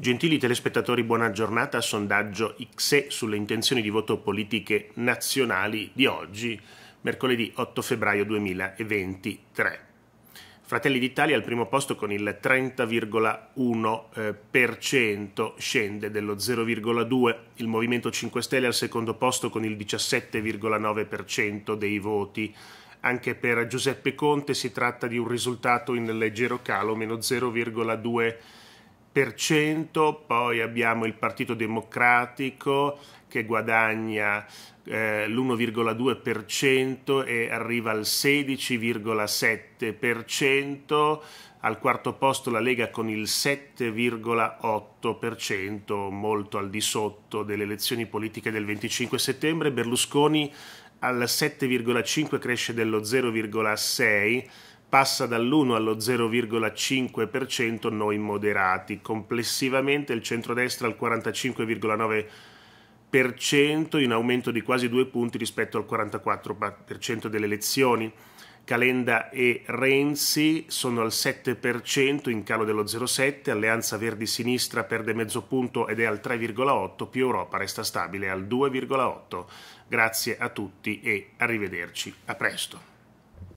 Gentili telespettatori, buona giornata. Sondaggio XE sulle intenzioni di voto politiche nazionali di oggi, mercoledì 8 febbraio 2023. Fratelli d'Italia al primo posto con il 30,1%, eh, scende dello 0,2%, il Movimento 5 Stelle al secondo posto con il 17,9% dei voti. Anche per Giuseppe Conte si tratta di un risultato in leggero calo, meno 0,2% 1%, poi abbiamo il Partito Democratico che guadagna eh, l'1,2% e arriva al 16,7%, al quarto posto la Lega con il 7,8%, molto al di sotto delle elezioni politiche del 25 settembre, Berlusconi al 7,5 cresce dello 0,6 passa dall'1 allo 0,5% noi moderati, complessivamente il centrodestra al 45,9% in aumento di quasi due punti rispetto al 44% delle elezioni. Calenda e Renzi sono al 7% in calo dello 0,7, Alleanza Verdi Sinistra perde mezzo punto ed è al 3,8, più Europa resta stabile al 2,8. Grazie a tutti e arrivederci, a presto.